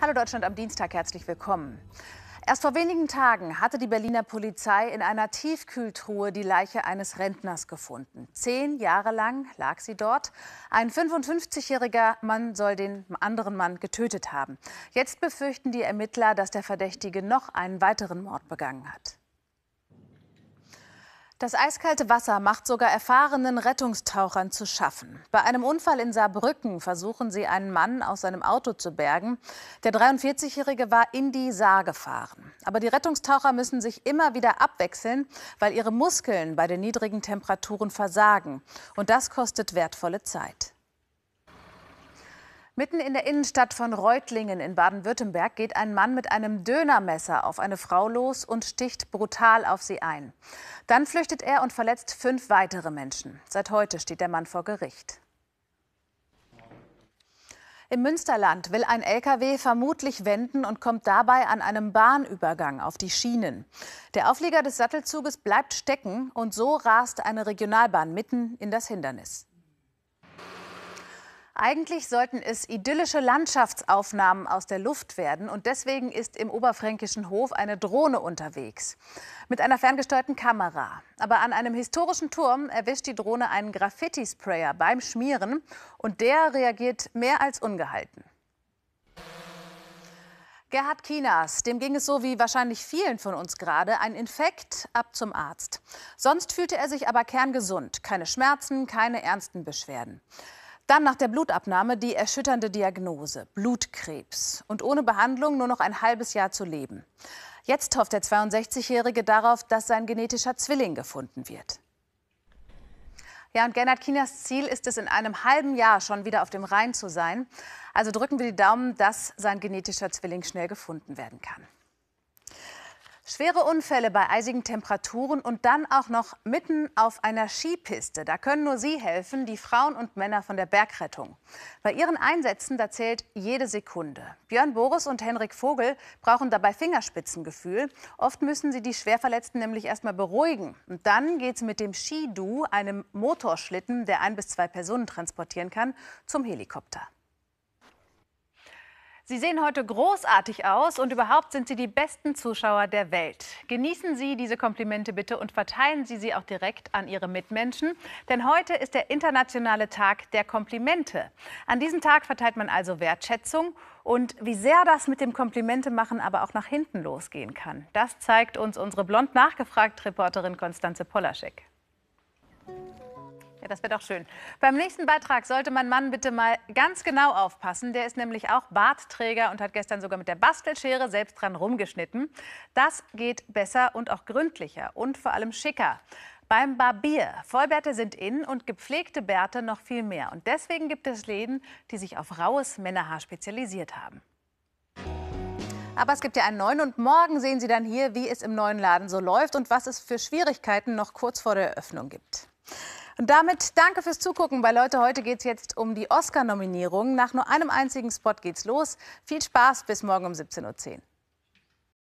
Hallo Deutschland am Dienstag, herzlich willkommen. Erst vor wenigen Tagen hatte die Berliner Polizei in einer Tiefkühltruhe die Leiche eines Rentners gefunden. Zehn Jahre lang lag sie dort. Ein 55-jähriger Mann soll den anderen Mann getötet haben. Jetzt befürchten die Ermittler, dass der Verdächtige noch einen weiteren Mord begangen hat. Das eiskalte Wasser macht sogar erfahrenen Rettungstauchern zu schaffen. Bei einem Unfall in Saarbrücken versuchen sie, einen Mann aus seinem Auto zu bergen. Der 43-Jährige war in die Saar gefahren. Aber die Rettungstaucher müssen sich immer wieder abwechseln, weil ihre Muskeln bei den niedrigen Temperaturen versagen. Und das kostet wertvolle Zeit. Mitten in der Innenstadt von Reutlingen in Baden-Württemberg geht ein Mann mit einem Dönermesser auf eine Frau los und sticht brutal auf sie ein. Dann flüchtet er und verletzt fünf weitere Menschen. Seit heute steht der Mann vor Gericht. Im Münsterland will ein LKW vermutlich wenden und kommt dabei an einem Bahnübergang auf die Schienen. Der Auflieger des Sattelzuges bleibt stecken und so rast eine Regionalbahn mitten in das Hindernis. Eigentlich sollten es idyllische Landschaftsaufnahmen aus der Luft werden und deswegen ist im oberfränkischen Hof eine Drohne unterwegs mit einer ferngesteuerten Kamera. Aber an einem historischen Turm erwischt die Drohne einen Graffiti-Sprayer beim Schmieren und der reagiert mehr als ungehalten. Gerhard Kinas, dem ging es so wie wahrscheinlich vielen von uns gerade, ein Infekt ab zum Arzt. Sonst fühlte er sich aber kerngesund, keine Schmerzen, keine ernsten Beschwerden. Dann nach der Blutabnahme die erschütternde Diagnose, Blutkrebs und ohne Behandlung nur noch ein halbes Jahr zu leben. Jetzt hofft der 62-Jährige darauf, dass sein genetischer Zwilling gefunden wird. Ja, und Gernhard Kinas Ziel ist es, in einem halben Jahr schon wieder auf dem Rhein zu sein. Also drücken wir die Daumen, dass sein genetischer Zwilling schnell gefunden werden kann. Schwere Unfälle bei eisigen Temperaturen und dann auch noch mitten auf einer Skipiste. Da können nur Sie helfen, die Frauen und Männer von der Bergrettung. Bei ihren Einsätzen, da zählt jede Sekunde. Björn Boris und Henrik Vogel brauchen dabei Fingerspitzengefühl. Oft müssen sie die Schwerverletzten nämlich erstmal beruhigen. Und dann es mit dem Skidoo, einem Motorschlitten, der ein bis zwei Personen transportieren kann, zum Helikopter. Sie sehen heute großartig aus und überhaupt sind Sie die besten Zuschauer der Welt. Genießen Sie diese Komplimente bitte und verteilen Sie sie auch direkt an Ihre Mitmenschen, denn heute ist der internationale Tag der Komplimente. An diesem Tag verteilt man also Wertschätzung und wie sehr das mit dem Komplimente machen aber auch nach hinten losgehen kann. Das zeigt uns unsere blond nachgefragt Reporterin Konstanze Polaschek das wäre doch schön. Beim nächsten Beitrag sollte mein Mann bitte mal ganz genau aufpassen. Der ist nämlich auch Bartträger und hat gestern sogar mit der Bastelschere selbst dran rumgeschnitten. Das geht besser und auch gründlicher und vor allem schicker. Beim Barbier. Vollbärte sind in und gepflegte Bärte noch viel mehr. Und deswegen gibt es Läden, die sich auf raues Männerhaar spezialisiert haben. Aber es gibt ja einen neuen und morgen sehen Sie dann hier, wie es im neuen Laden so läuft und was es für Schwierigkeiten noch kurz vor der Eröffnung gibt. Und damit danke fürs Zugucken. Bei Leute, heute geht es jetzt um die Oscar-Nominierung. Nach nur einem einzigen Spot geht's los. Viel Spaß, bis morgen um 17.10 Uhr.